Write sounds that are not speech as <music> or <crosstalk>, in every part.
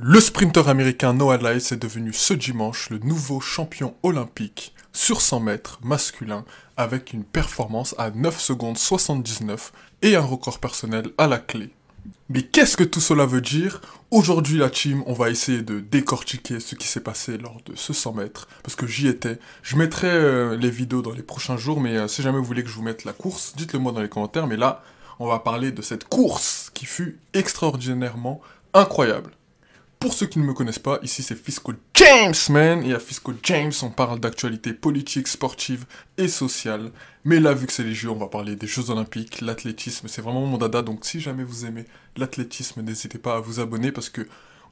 Le sprinter américain Noah Lyles est devenu ce dimanche le nouveau champion olympique sur 100 mètres masculin avec une performance à 9 secondes 79 et un record personnel à la clé. Mais qu'est-ce que tout cela veut dire Aujourd'hui la team, on va essayer de décortiquer ce qui s'est passé lors de ce 100 mètres, parce que j'y étais. Je mettrai euh, les vidéos dans les prochains jours, mais euh, si jamais vous voulez que je vous mette la course, dites-le moi dans les commentaires, mais là, on va parler de cette course qui fut extraordinairement incroyable. Pour ceux qui ne me connaissent pas, ici c'est Fisco James, man. Et à Fisco James, on parle d'actualité politique, sportive et sociale. Mais là, vu que c'est les Jeux, on va parler des Jeux Olympiques, l'athlétisme. C'est vraiment mon dada. Donc si jamais vous aimez l'athlétisme, n'hésitez pas à vous abonner parce que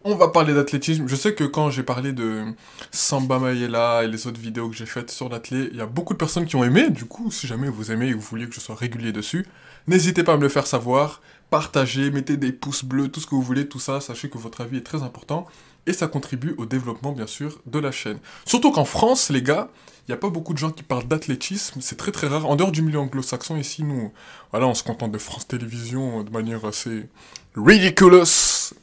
on va parler d'athlétisme. Je sais que quand j'ai parlé de Samba Mayela et les autres vidéos que j'ai faites sur l'athlète, il y a beaucoup de personnes qui ont aimé. Du coup, si jamais vous aimez et vous voulez que je sois régulier dessus, n'hésitez pas à me le faire savoir. Partagez, mettez des pouces bleus, tout ce que vous voulez, tout ça. Sachez que votre avis est très important et ça contribue au développement, bien sûr, de la chaîne. Surtout qu'en France, les gars, il n'y a pas beaucoup de gens qui parlent d'athlétisme. C'est très très rare. En dehors du milieu anglo-saxon, ici, nous, voilà, on se contente de France Télévisions de manière assez ridiculous.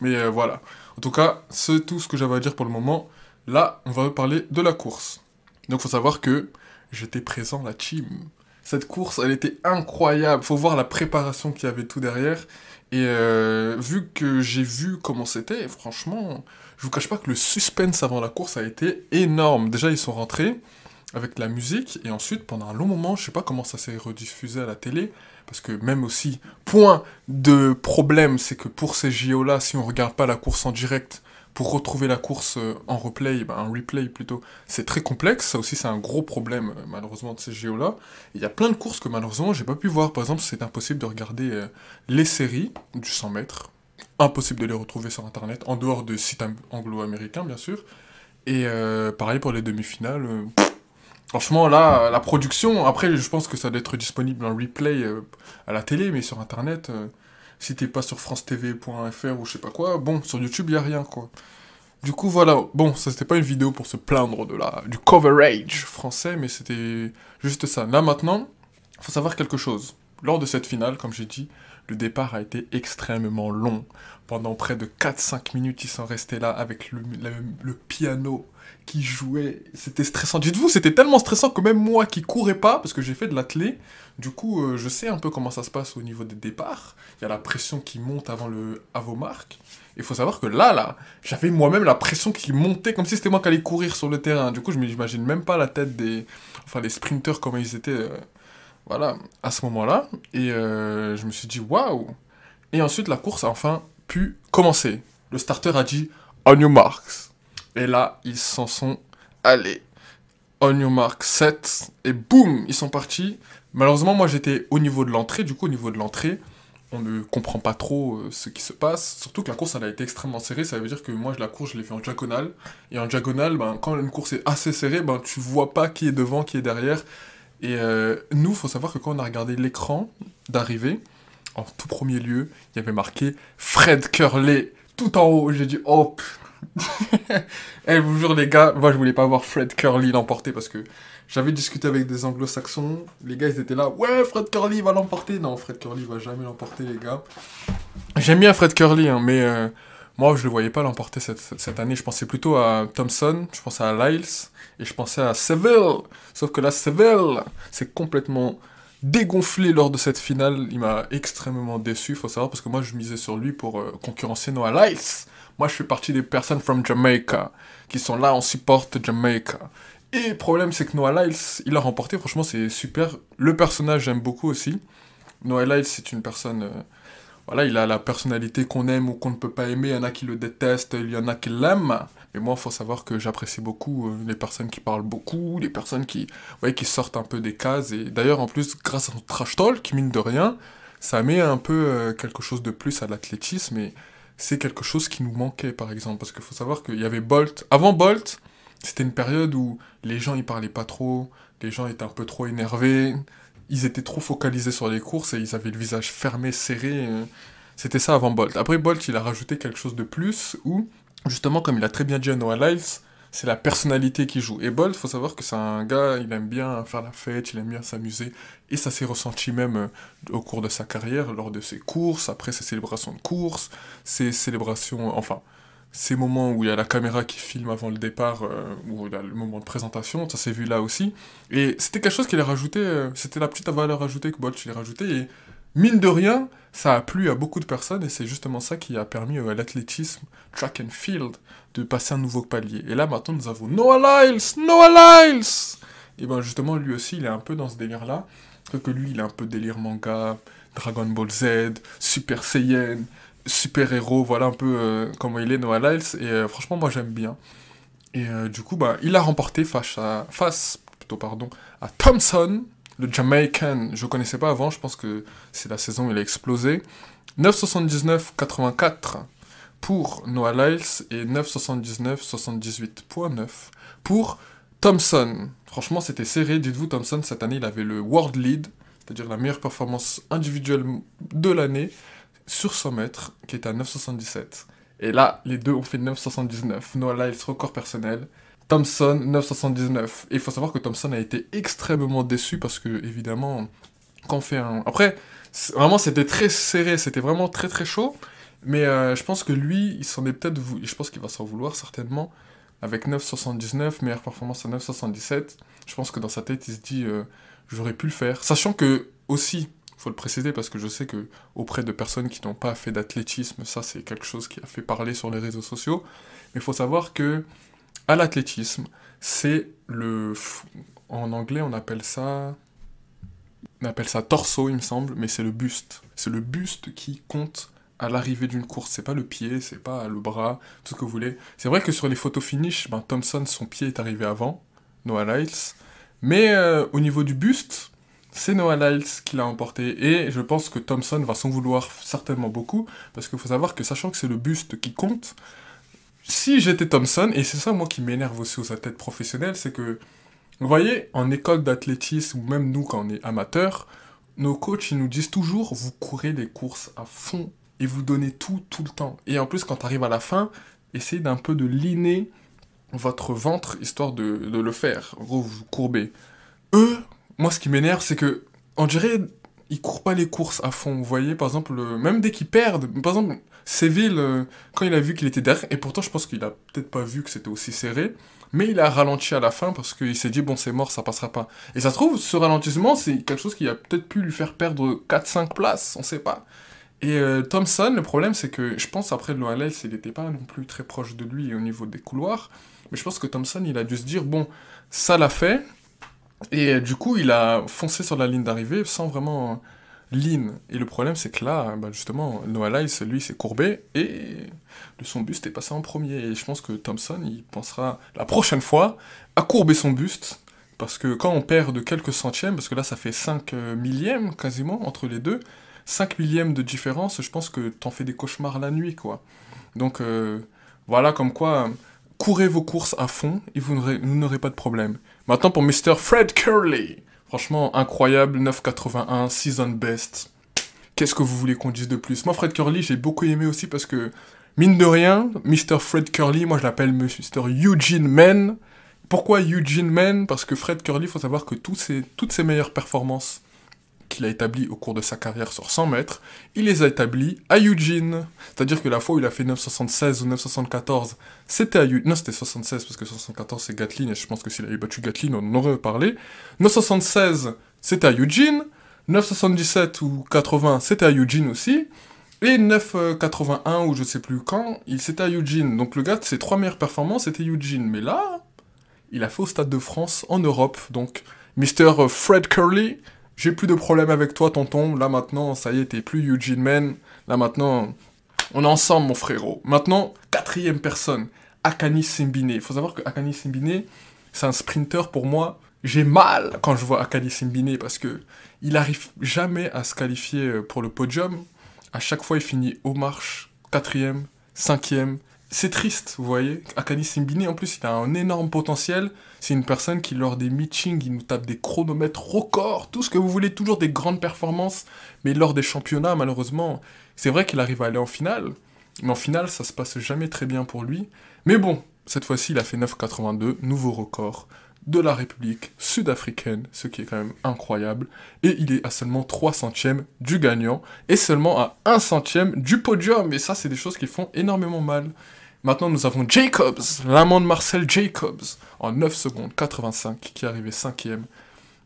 Mais euh, voilà. En tout cas, c'est tout ce que j'avais à dire pour le moment. Là, on va parler de la course. Donc, faut savoir que j'étais présent, la team. Cette course, elle était incroyable. Faut voir la préparation qu'il y avait tout derrière. Et euh, vu que j'ai vu comment c'était, franchement, je vous cache pas que le suspense avant la course a été énorme. Déjà, ils sont rentrés avec la musique, et ensuite pendant un long moment, je sais pas comment ça s'est rediffusé à la télé, parce que même aussi, point de problème, c'est que pour ces JO-là, si on regarde pas la course en direct, pour retrouver la course euh, en replay, ben un replay plutôt, c'est très complexe, ça aussi c'est un gros problème euh, malheureusement de ces JO-là. Il y a plein de courses que malheureusement j'ai pas pu voir, par exemple c'est impossible de regarder euh, les séries du 100 mètres, impossible de les retrouver sur internet, en dehors de sites anglo-américains bien sûr, et pareil pour les demi-finales, Franchement, là, la production, après, je pense que ça doit être disponible en replay euh, à la télé, mais sur Internet, euh, si t'es pas sur francetv.fr ou je sais pas quoi, bon, sur YouTube, y a rien, quoi. Du coup, voilà. Bon, ça, c'était pas une vidéo pour se plaindre de la, du coverage français, mais c'était juste ça. Là, maintenant, faut savoir quelque chose. Lors de cette finale, comme j'ai dit, le départ a été extrêmement long. Pendant près de 4-5 minutes, ils sont restés là avec le piano qui jouait, C'était stressant. Dites-vous, c'était tellement stressant que même moi qui courais pas, parce que j'ai fait de l'athlé, du coup, euh, je sais un peu comment ça se passe au niveau des départs. Il y a la pression qui monte avant, le, vos marques. Il faut savoir que là, là, j'avais moi-même la pression qui montait comme si c'était moi qui allais courir sur le terrain. Du coup, je m'imagine même pas la tête des. Enfin, les sprinters, comment ils étaient. Euh, voilà, à ce moment-là. Et euh, je me suis dit, waouh! Et ensuite, la course a enfin pu commencer. Le starter a dit, on your marks. Et là, ils s'en sont allés. On your mark, 7. Et boum, ils sont partis. Malheureusement, moi, j'étais au niveau de l'entrée. Du coup, au niveau de l'entrée, on ne comprend pas trop euh, ce qui se passe. Surtout que la course, elle a été extrêmement serrée. Ça veut dire que moi, la course, je l'ai fait en diagonale. Et en diagonale, ben, quand une course est assez serrée, ben, tu vois pas qui est devant, qui est derrière. Et euh, nous, il faut savoir que quand on a regardé l'écran d'arrivée, en tout premier lieu, il y avait marqué Fred Curley tout en haut. J'ai dit, oh <laughs> Eh, je vous jure, les gars, moi, je voulais pas voir Fred Curly l'emporter parce que j'avais discuté avec des anglo-saxons. Les gars, ils étaient là. Ouais, Fred Curly va l'emporter. Non, Fred Curly va jamais l'emporter, les gars. J'aime bien Fred Curly, hein, mais euh, moi, je le voyais pas l'emporter cette, année. Je pensais plutôt à Thompson, je pensais à Lyles et je pensais à Seville. Sauf que là, Seville, s'est complètement dégonflé lors de cette finale. Il m'a extrêmement déçu, faut savoir, parce que moi, je misais sur lui pour euh, concurrencer Noah Lyles. Moi, je fais partie des personnes from Jamaica, qui sont là, on supporte Jamaica. Et le problème, c'est que Noah Lyles, il a remporté, franchement, c'est super. Le personnage, j'aime beaucoup aussi. Noah Lyles, c'est une personne... Euh, voilà, il a la personnalité qu'on aime ou qu'on ne peut pas aimer. Il y en a qui le détestent, il y en a qui l'aiment. Mais moi, il faut savoir que j'apprécie beaucoup euh, les personnes qui parlent beaucoup, les personnes qui, qui sortent un peu des cases. Et d'ailleurs, en plus, grâce à son trash talk, qui mine de rien, ça met un peu euh, quelque chose de plus à l'athlétisme. Et c'est quelque chose qui nous manquait, par exemple. Parce qu'il faut savoir qu'il y avait Bolt. Avant Bolt, c'était une période où les gens, ils parlaient pas trop, les gens étaient un peu trop énervés, ils étaient trop focalisés sur les courses et ils avaient le visage fermé, serré. C'était ça avant Bolt. Après Bolt, il a rajouté quelque chose de plus où, justement, comme il a très bien dit à Noah Lyles, c'est la personnalité qui joue. Et Bolt, faut savoir que c'est un gars, il aime bien faire la fête, il aime bien s'amuser, et ça s'est ressenti même euh, au cours de sa carrière, lors de ses courses, après ses célébrations de course, ses célébrations, enfin, ces moments où il y a la caméra qui filme avant le départ, euh, ou où il y a le moment de présentation, ça s'est vu là aussi. Et c'était quelque chose qu'il a rajouté, euh, c'était la petite valeur ajoutée que Bolt il a rajouté, mine de rien, ça a plu à beaucoup de personnes et c'est justement ça qui a permis euh, à l'athlétisme track and field de passer un nouveau palier. Et là maintenant nous avons Noah Lyles, Noah Lyles Et bien, justement lui aussi il est un peu dans ce délire là, que lui il est un peu délire manga, Dragon Ball Z, Super Saiyan, super héros, voilà un peu euh, comment il est Noah Lyles et euh, franchement moi j'aime bien. Et du coup bah il a remporté face à face plutôt pardon à Thompson le Jamaican, je connaissais pas avant, je pense que c'est la saison où il a explosé. 9,79,84 pour Noah Lyles et 9,79,78,9 pour Thompson. Franchement, c'était serré. Dites-vous, Thompson, cette année, il avait le World Lead, c'est-à-dire la meilleure performance individuelle de l'année sur 100 mètres, qui est à 9,77. Et là, les deux ont fait 9,79. Noah Lyles, record personnel. Thompson 979. Et il faut savoir que Thompson a été extrêmement déçu parce que, évidemment, quand on fait un. Après, vraiment, c'était très serré, c'était vraiment très très chaud. Mais euh, je pense que lui, il s'en est peut-être. Je pense qu'il va s'en vouloir certainement. Avec 9,79, meilleure performance à 9,77. Je pense que dans sa tête, il se dit euh, j'aurais pu le faire. Sachant que, aussi, faut le préciser parce que je sais que auprès de personnes qui n'ont pas fait d'athlétisme, ça c'est quelque chose qui a fait parler sur les réseaux sociaux. Mais il faut savoir que à l'athlétisme, c'est le... En anglais, on appelle ça... On appelle ça torso, il me semble, mais c'est le buste. C'est le buste qui compte à l'arrivée d'une course. C'est pas le pied, c'est pas le bras, tout ce que vous voulez. C'est vrai que sur les photos finish, ben, Thompson, son pied est arrivé avant, Noah Lyles. Mais euh, au niveau du buste, c'est Noah Lyles qui l'a emporté. Et je pense que Thompson va s'en vouloir certainement beaucoup, parce qu'il faut savoir que sachant que c'est le buste qui compte, si j'étais Thompson, et c'est ça moi qui m'énerve aussi aux athlètes professionnels, c'est que, vous voyez, en école d'athlétisme, ou même nous quand on est amateur, nos coachs ils nous disent toujours, vous courez les courses à fond, et vous donnez tout, tout le temps. Et en plus, quand tu arrives à la fin, essayez d'un peu de liner votre ventre, histoire de, le faire. vous, courbez. Eux, moi ce qui m'énerve, c'est que, on dirait, ils courent pas les courses à fond, vous voyez, par exemple, euh, même dès qu'ils perdent, par exemple, Séville, euh, quand il a vu qu'il était derrière, et pourtant je pense qu'il a peut-être pas vu que c'était aussi serré, mais il a ralenti à la fin parce qu'il s'est dit bon c'est mort, ça passera pas. Et ça se trouve, ce ralentissement, c'est quelque chose qui a peut-être pu lui faire perdre 4-5 places, on sait pas. Et euh, Thompson, le problème c'est que je pense après le l'OLS, il n'était pas non plus très proche de lui au niveau des couloirs, mais je pense que Thompson, il a dû se dire bon, ça l'a fait, et euh, du coup il a foncé sur la ligne d'arrivée sans vraiment et le problème, c'est que là, bah, justement, Noah Lyles, lui, s'est courbé et son buste est passé en premier. Et je pense que Thompson, il pensera la prochaine fois à courber son buste. Parce que quand on perd de quelques centièmes, parce que là, ça fait 5 euh, millièmes quasiment entre les deux, 5 millièmes de différence, je pense que t'en fais des cauchemars la nuit, quoi. Donc, euh, voilà comme quoi courez vos courses à fond et vous n'aurez pas de problème. Maintenant pour Mr. Fred Curley. Franchement, incroyable, 9,81, season best. Qu'est-ce que vous voulez qu'on dise de plus Moi, Fred Curly, j'ai beaucoup aimé aussi parce que, mine de rien, Mr. Fred Curly, moi je l'appelle Mr. Eugene Men Pourquoi Eugene Men Parce que Fred Curly, faut savoir que tous ses, toutes ses meilleures performances qu'il a établi au cours de sa carrière sur 100 mètres, il les a établis à Eugene. C'est-à-dire que la fois où il a fait 976 ou 974, c'était à Eugene. Non, c'était 76 parce que 74 c'est Gatlin et je pense que s'il avait battu Gatlin, on aurait parlé. 976, c'était à Eugene. 977 ou 80, c'était à Eugene aussi. Et 981 ou je sais plus quand, il c'était à Eugene. Donc le gars, ses trois meilleures performances, c'était Eugene. Mais là, il a fait au Stade de France en Europe. Donc, Mr. Euh, Fred Curley, j'ai plus de problème avec toi, tonton. Là maintenant, ça y est, t'es plus Eugene Man. Là maintenant, on est ensemble, mon frérot. Maintenant, quatrième personne, Akani Simbine. Il faut savoir que Akani Simbine, c'est un sprinter pour moi. J'ai mal quand je vois Akani Simbine parce que il arrive jamais à se qualifier pour le podium. À chaque fois, il finit aux marches, quatrième, cinquième, c'est triste, vous voyez. Akani Simbini, en plus, il a un énorme potentiel. C'est une personne qui, lors des meetings, il nous tape des chronomètres records, tout ce que vous voulez, toujours des grandes performances. Mais lors des championnats, malheureusement, c'est vrai qu'il arrive à aller en finale. Mais en finale, ça se passe jamais très bien pour lui. Mais bon, cette fois-ci, il a fait 9,82, nouveau record de la République sud-africaine, ce qui est quand même incroyable. Et il est à seulement 3 centièmes du gagnant et seulement à 1 centième du podium. Et ça, c'est des choses qui font énormément mal. Maintenant, nous avons Jacobs, l'amant de Marcel Jacobs, en 9 secondes 85, qui est arrivé 5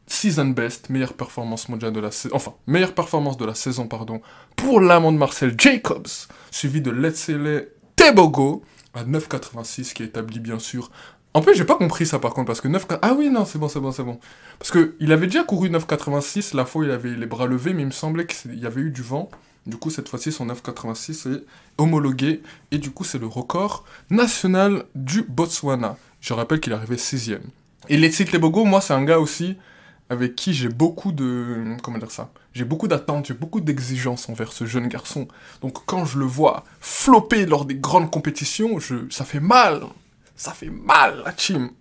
Season best, meilleure performance mondiale de la saison, enfin, meilleure performance de la saison, pardon, pour l'amant de Marcel Jacobs, suivi de Letzele Tebogo, à 9,86, qui est établi, bien sûr. En plus, j'ai pas compris ça par contre, parce que 9,86... Ah oui, non, c'est bon, c'est bon, c'est bon. Parce que il avait déjà couru 9,86, la fois il avait les bras levés, mais il me semblait qu'il y avait eu du vent. Du coup, cette fois-ci, son 9,86 est homologué. Et du coup, c'est le record national du Botswana. Je rappelle qu'il arrivait arrivé 6ème. Et lexic Lebogo, moi, c'est un gars aussi avec qui j'ai beaucoup de. Comment dire ça J'ai beaucoup d'attentes, j'ai beaucoup d'exigences envers ce jeune garçon. Donc quand je le vois flopper lors des grandes compétitions, je, ça fait mal Ça fait mal, la team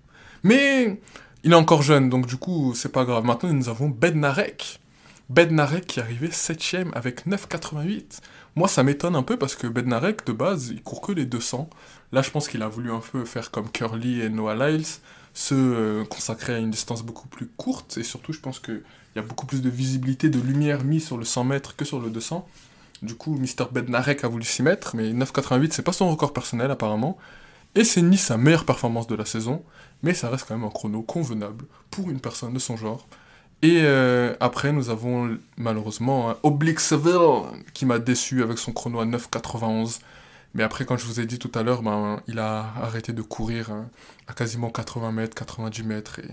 Mais il est encore jeune, donc du coup, c'est pas grave. Maintenant, nous avons Ben Narek Bednarek qui arrivait 7ème avec 9,88. Moi, ça m'étonne un peu parce que Bednarek, de base, il court que les 200. Là, je pense qu'il a voulu un peu faire comme Curly et Noah Lyles, se euh, consacrer à une distance beaucoup plus courte. Et surtout, je pense qu'il y a beaucoup plus de visibilité, de lumière mise sur le 100 mètres que sur le 200. Du coup, Mister Bednarek a voulu s'y mettre, mais 9,88, c'est pas son record personnel apparemment. Et c'est ni sa meilleure performance de la saison, mais ça reste quand même un chrono convenable pour une personne de son genre. Et euh, après, nous avons malheureusement hein, Seville qui m'a déçu avec son chrono à 9,91. Mais après, quand je vous ai dit tout à l'heure, ben, il a arrêté de courir hein, à quasiment 80 mètres, 90 mètres. Et...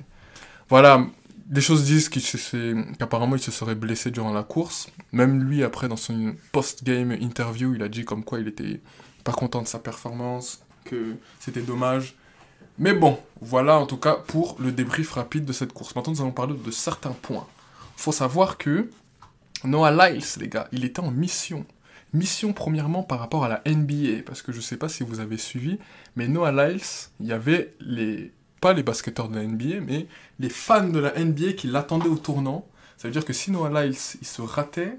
Voilà, des choses disent qu'apparemment il, il se serait blessé durant la course. Même lui, après, dans son post-game interview, il a dit comme quoi il était pas content de sa performance, que c'était dommage. Mais bon, voilà en tout cas pour le débrief rapide de cette course. Maintenant, nous allons parler de certains points. Il Faut savoir que Noah Lyles, les gars, il était en mission. Mission premièrement par rapport à la NBA, parce que je ne sais pas si vous avez suivi, mais Noah Lyles, il y avait les pas les basketteurs de la NBA, mais les fans de la NBA qui l'attendaient au tournant. Ça veut dire que si Noah Lyles il se ratait,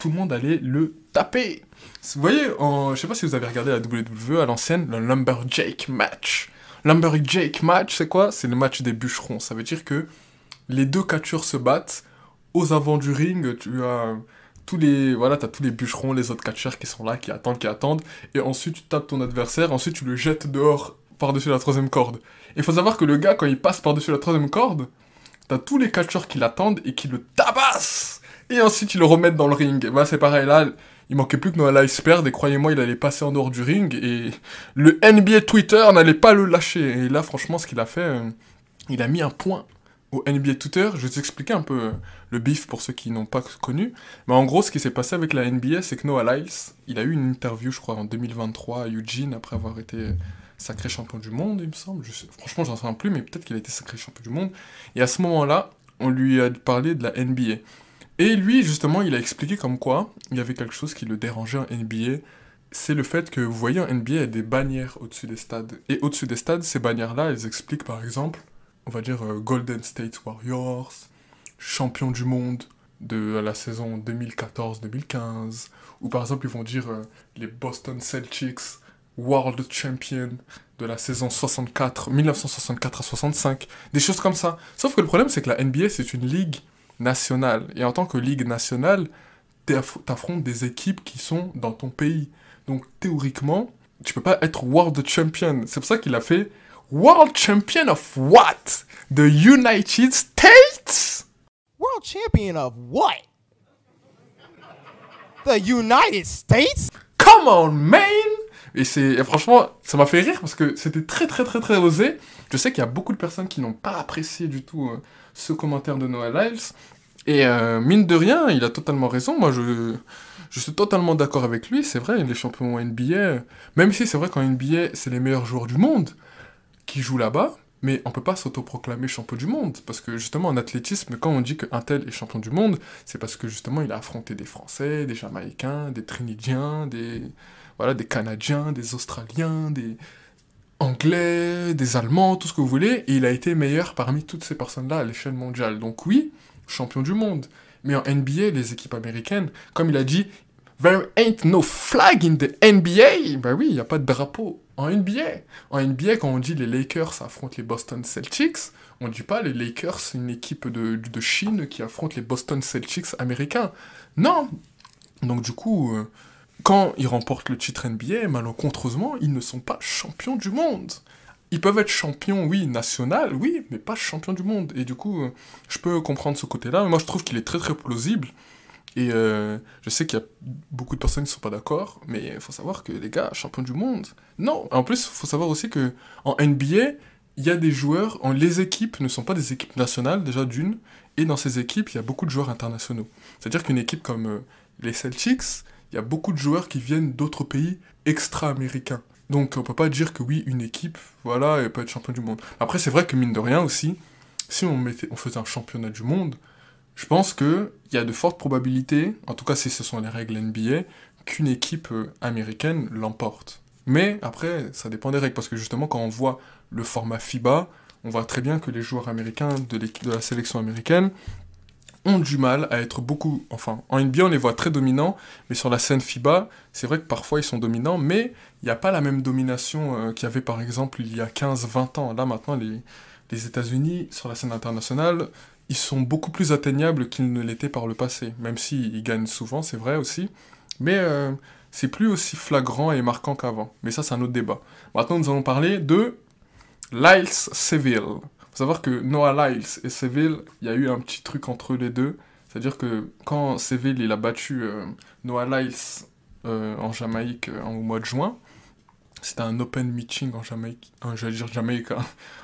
tout le monde allait le taper. Vous voyez, je je sais pas si vous avez regardé la WWE à l'ancienne, le Lumberjack match. Jake match, c'est quoi C'est le match des bûcherons. Ça veut dire que les deux catcheurs se battent. Aux avant du ring, tu as tous les voilà, tous les bûcherons, les autres catcheurs qui sont là, qui attendent, qui attendent. Et ensuite, tu tapes ton adversaire. Ensuite, tu le jettes dehors par-dessus la troisième corde. Il faut savoir que le gars, quand il passe par-dessus la troisième corde, t'as tous les catcheurs qui l'attendent et qui le tabassent. Et ensuite, ils le remettent dans le ring. Bah, c'est pareil là. Il manquait plus que Noah Lyles perde et croyez-moi, il allait passer en dehors du ring et le NBA Twitter n'allait pas le lâcher. Et là, franchement, ce qu'il a fait, euh, il a mis un point au NBA Twitter. Je vais expliquer un peu euh, le bif pour ceux qui n'ont pas connu. Mais en gros, ce qui s'est passé avec la NBA, c'est que Noah Lyles, il a eu une interview, je crois, en 2023 à Eugene après avoir été euh, sacré champion du monde, il me semble. Je sais, franchement, j'en sais plus, mais peut-être qu'il a été sacré champion du monde. Et à ce moment-là, on lui a parlé de la NBA. Et lui, justement, il a expliqué comme quoi il y avait quelque chose qui le dérangeait en NBA. C'est le fait que vous voyez en NBA, il y a des bannières au-dessus des stades. Et au-dessus des stades, ces bannières-là, elles expliquent par exemple, on va dire euh, Golden State Warriors, champion du monde de la saison 2014-2015. Ou par exemple, ils vont dire euh, les Boston Celtics, World Champion de la saison 64, 1964 à 65. Des choses comme ça. Sauf que le problème, c'est que la NBA, c'est une ligue nationale. Et en tant que ligue nationale, t'affrontes des équipes qui sont dans ton pays. Donc théoriquement, tu peux pas être world champion. C'est pour ça qu'il a fait world champion of what? The United States? World champion of what? The United States? Come on, man! Et c'est franchement, ça m'a fait rire parce que c'était très très très très osé. Je sais qu'il y a beaucoup de personnes qui n'ont pas apprécié du tout euh, ce commentaire de Noah Lyles. Et euh, mine de rien, il a totalement raison. Moi, je, je suis totalement d'accord avec lui. C'est vrai, les champions NBA, même si c'est vrai qu'en NBA, c'est les meilleurs joueurs du monde qui jouent là-bas, mais on peut pas s'autoproclamer champion du monde, parce que justement en athlétisme, quand on dit qu'un tel est champion du monde, c'est parce que justement il a affronté des Français, des Jamaïcains, des Trinidiens, des, voilà, des Canadiens, des Australiens, des Anglais, des Allemands, tout ce que vous voulez, et il a été meilleur parmi toutes ces personnes-là à l'échelle mondiale. Donc oui, champion du monde. Mais en NBA, les équipes américaines, comme il a dit, There ain't no flag in the NBA. Ben bah oui, il n'y a pas de drapeau en NBA. En NBA, quand on dit les Lakers affrontent les Boston Celtics, on ne dit pas les Lakers, c'est une équipe de, de, Chine qui affronte les Boston Celtics américains. Non. Donc du coup, euh, quand ils remportent le titre NBA, malencontreusement, ils ne sont pas champions du monde. Ils peuvent être champions, oui, national, oui, mais pas champions du monde. Et du coup, euh, je peux comprendre ce côté-là. Moi, je trouve qu'il est très très plausible. Et euh, je sais qu'il y a beaucoup de personnes qui ne sont pas d'accord, mais il faut savoir que les gars, champions du monde, non. En plus, il faut savoir aussi que en NBA, il y a des joueurs, en, les équipes ne sont pas des équipes nationales déjà d'une, et dans ces équipes, il y a beaucoup de joueurs internationaux. C'est-à-dire qu'une équipe comme euh, les Celtics, il y a beaucoup de joueurs qui viennent d'autres pays extra-américains. Donc on peut pas dire que oui, une équipe, voilà, elle peut être champion du monde. Après, c'est vrai que mine de rien aussi, si on, faisait un championnat du monde, je pense qu'il y a de fortes probabilités, en tout cas si ce sont les règles NBA, qu'une équipe euh, américaine l'emporte. Mais après, ça dépend des règles, parce que justement, quand on voit le format FIBA, on voit très bien que les joueurs américains de la sélection américaine, ont du mal à être beaucoup. Enfin, en NBA, on les voit très dominants, mais sur la scène FIBA, c'est vrai que parfois ils sont dominants, mais il n'y a pas la même domination euh, qu'il y avait par exemple il y a 15-20 ans. Là, maintenant, les, États-Unis, sur la scène internationale, ils sont beaucoup plus atteignables qu'ils ne l'étaient par le passé, même s'ils gagnent souvent, c'est vrai aussi, mais euh, c'est plus aussi flagrant et marquant qu'avant. Mais ça, c'est un autre débat. Maintenant, nous allons parler de Lyles Seville. Faut savoir que Noah Lyles et Seville, il y a eu un petit truc entre les deux. C'est-à-dire que quand Seville il a battu euh, Noah Lyles euh, en Jamaïque euh, au mois de juin, c'était un open meeting en Jamaïque, je vais dire Jamaïque, hein.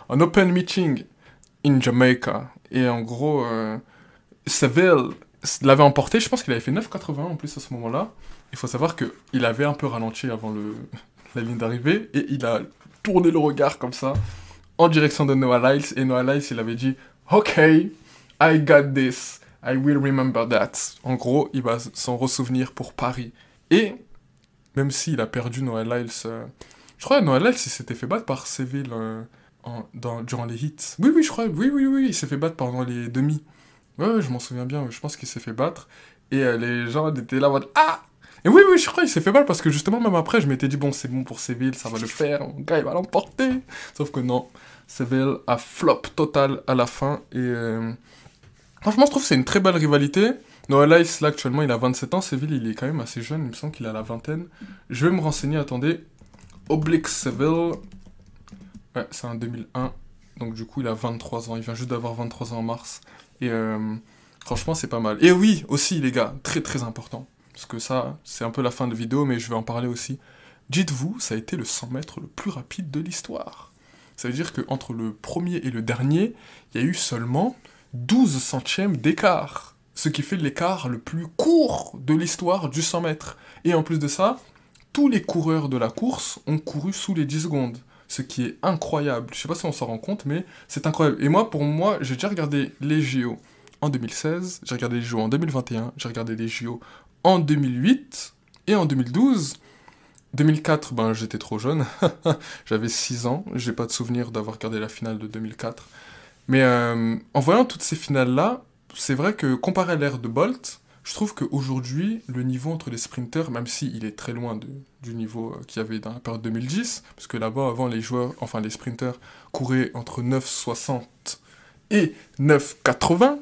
un open meeting in Jamaica. Et en gros, Seville l'avait emporté, je pense qu'il avait fait 9,80 en plus à ce moment-là. Il faut savoir qu'il avait un peu ralenti avant le, <laughs> la ligne d'arrivée et il a tourné le regard comme ça en direction de Noah Lyles. Et Noah Lyles, il avait dit Ok, I got this. I will remember that. En gros, il va s'en ressouvenir pour Paris. Et même s'il a perdu Noah Lyles, euh, je crois que Noah Lyles, il s'était fait battre par Seville euh, dans, durant les hits. Oui, oui, je crois. Oui, oui, oui, il s'est fait battre pendant les demi. Ouais, je m'en souviens bien. Je pense qu'il s'est fait battre. Et euh, les gens étaient là en mode Ah et oui, oui, je crois qu'il s'est fait mal parce que justement, même après, je m'étais dit, bon, c'est bon pour Séville, ça va le faire, mon gars, il va l'emporter. Sauf que non, Seville a flop total à la fin. Et euh, franchement, je trouve c'est une très belle rivalité. Noël Life là, actuellement, il a 27 ans. Seville, il est quand même assez jeune. Il me semble qu'il a la vingtaine. Je vais me renseigner. Attendez. Oblique Seville. Ouais, c'est en 2001. Donc, du coup, il a 23 ans. Il vient juste d'avoir 23 ans en mars. Et euh, franchement, c'est pas mal. Et oui, aussi, les gars, très très important. Parce que ça, c'est un peu la fin de vidéo, mais je vais en parler aussi. Dites-vous, ça a été le 100 mètres le plus rapide de l'histoire. Ça veut dire qu'entre le premier et le dernier, il y a eu seulement 12 centièmes d'écart. Ce qui fait l'écart le plus court de l'histoire du 100 mètres. Et en plus de ça, tous les coureurs de la course ont couru sous les 10 secondes. Ce qui est incroyable. Je sais pas si on s'en rend compte, mais c'est incroyable. Et moi, pour moi, j'ai déjà regardé les JO en 2016, j'ai regardé les JO en 2021, j'ai regardé les JO en 2008 et en 2012. 2004, ben, j'étais trop jeune, <laughs> j'avais 6 ans, j'ai pas de souvenir d'avoir regardé la finale de 2004. Mais euh, en voyant toutes ces finales-là, c'est vrai que comparé à l'ère de Bolt, je trouve qu'aujourd'hui, le niveau entre les sprinters, même s'il il est très loin du niveau euh, qu'il y avait dans la période 2010, parce que là-bas, avant, les joueurs, enfin les sprinters, couraient entre 9,60 et 9,80,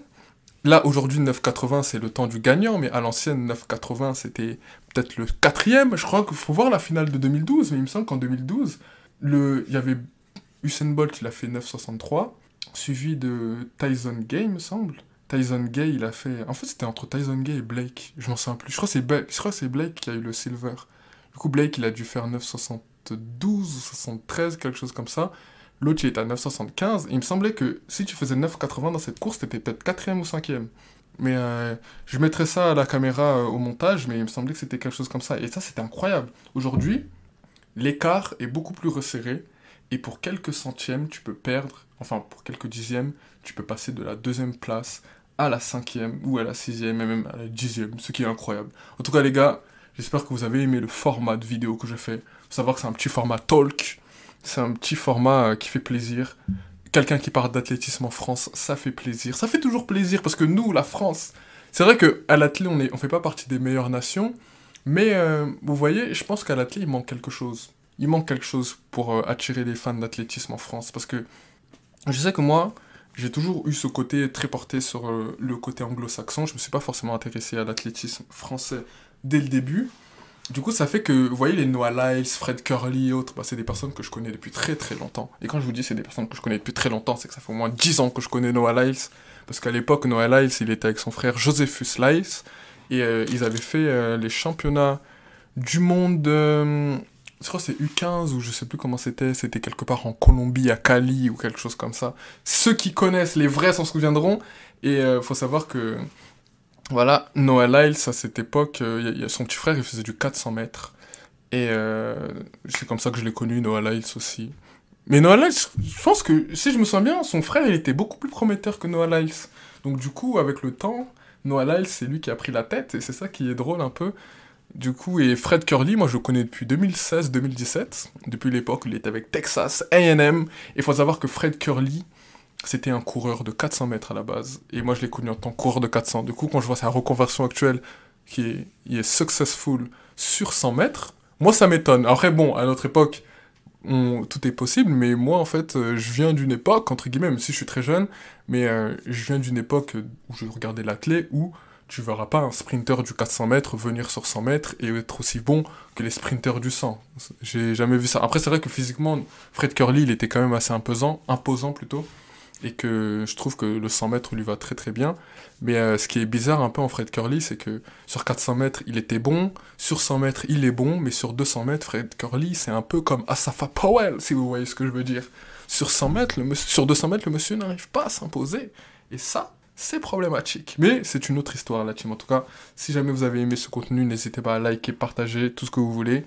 Là, aujourd'hui, 9,80, c'est le temps du gagnant, mais à l'ancienne, 9,80, c'était peut-être le quatrième. Je crois qu'il faut voir la finale de 2012, mais il me semble qu'en 2012, le... il y avait Usain Bolt, il a fait 9,63, suivi de Tyson Gay, me semble. Tyson Gay, il a fait... En fait, c'était entre Tyson Gay et Blake, je m'en souviens plus. Je crois c'est Blake... Je crois que c'est Blake qui a eu le silver. Du coup, Blake, il a dû faire 9,72 ou 73, quelque chose comme ça. L'autre, il était à 9,75. Il me semblait que si tu faisais 9,80 dans cette course, tu étais peut-être quatrième ou cinquième. Mais euh, je mettrais ça à la caméra euh, au montage, mais il me semblait que c'était quelque chose comme ça. Et ça, c'était incroyable. Aujourd'hui, l'écart est beaucoup plus resserré. Et pour quelques centièmes, tu peux perdre, enfin pour quelques dixièmes, tu peux passer de la deuxième place à la cinquième ou à la sixième et même à la dixième, ce qui est incroyable. En tout cas, les gars, j'espère que vous avez aimé le format de vidéo que je fais. Faut savoir que c'est un petit format talk c'est un petit format euh, qui fait plaisir. Quelqu'un qui parle d'athlétisme en France, ça fait plaisir. Ça fait toujours plaisir parce que nous, la France, c'est vrai qu'à l'athlé, on ne on fait pas partie des meilleures nations. Mais euh, vous voyez, je pense qu'à l'athlé, il manque quelque chose. Il manque quelque chose pour euh, attirer les fans d'athlétisme en France. Parce que je sais que moi, j'ai toujours eu ce côté très porté sur le côté anglo-saxon. Je ne me suis pas forcément intéressé à l'athlétisme français dès le début. Du coup, ça fait que, vous voyez, les Noah Lyles, Fred Curly et autres, bah, c'est des personnes que je connais depuis très très longtemps. Et quand je vous dis c'est des personnes que je connais depuis très longtemps, c'est que ça fait au moins 10 ans que je connais Noah Lyles. Parce qu'à l'époque, Noah Lyles, il était avec son frère Josephus Lyles. Et euh, ils avaient fait euh, les championnats du monde. Euh, je crois que c'est U15 ou je sais plus comment c'était. C'était quelque part en Colombie, à Cali ou quelque chose comme ça. Ceux qui connaissent, les vrais s'en souviendront. Et faut savoir que voilà, Noël Lyles, à cette époque, euh, son petit frère, il faisait du 400 mètres. Et euh, c'est comme ça que je l'ai connu, Noah Lyles aussi. Mais Noah Lyles, je pense que, si je me sens bien, son frère, il était beaucoup plus prometteur que Noah Lyles. Donc du coup, avec le temps, Noah Lyles, c'est lui qui a pris la tête, et c'est ça qui est drôle un peu. Du coup, et Fred Curly, moi je le connais depuis 2016-2017, depuis l'époque où il était avec Texas AM. Il faut savoir que Fred Curly, c'était un coureur de 400 mètres à la base. Et moi, je l'ai connu en tant que coureur de 400. Du coup, quand je vois sa reconversion actuelle, qui est, successful sur 100 mètres, moi, ça m'étonne. Après, bon, à notre époque, tout est possible, mais moi, en fait, euh, je viens d'une époque, entre guillemets, même si je suis très jeune, mais euh, je viens d'une époque où je regardais la clé, où tu verras pas un sprinter du 400 mètres venir sur 100 mètres et être aussi bon que les sprinters du 100. J'ai jamais vu ça. Après, c'est vrai que physiquement, Fred Curly, il était quand même assez imposant, imposant plutôt et que je trouve que le 100 mètres lui va très très bien. Mais euh, ce qui est bizarre un peu en Fred Curly, c'est que sur 400 mètres, il était bon, sur 100 mètres, il est bon, mais sur 200 mètres, Fred Curly, c'est un peu comme Asafa Powell, si vous voyez ce que je veux dire. Sur, 100 mètres, sur 200 mètres, le monsieur n'arrive pas à s'imposer. Et ça, c'est problématique. Mais c'est une autre histoire, la team. En tout cas, si jamais vous avez aimé ce contenu, n'hésitez pas à liker, partager, tout ce que vous voulez.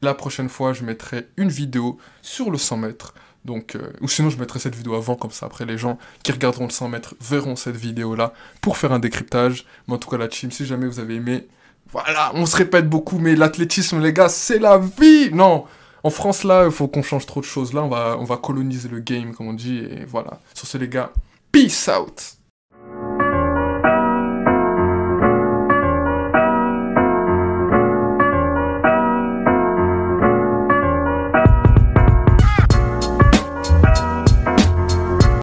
La prochaine fois, je mettrai une vidéo sur le 100 mètres. Donc, euh, ou sinon, je mettrai cette vidéo avant, comme ça, après, les gens qui regarderont le 100 mètres verront cette vidéo-là pour faire un décryptage. Mais en tout cas, la team, si jamais vous avez aimé, voilà, on se répète beaucoup, mais l'athlétisme, les gars, c'est la vie Non En France, là, il faut qu'on change trop de choses. Là, on va, on va coloniser le game, comme on dit, et voilà. Sur ce, les gars, peace out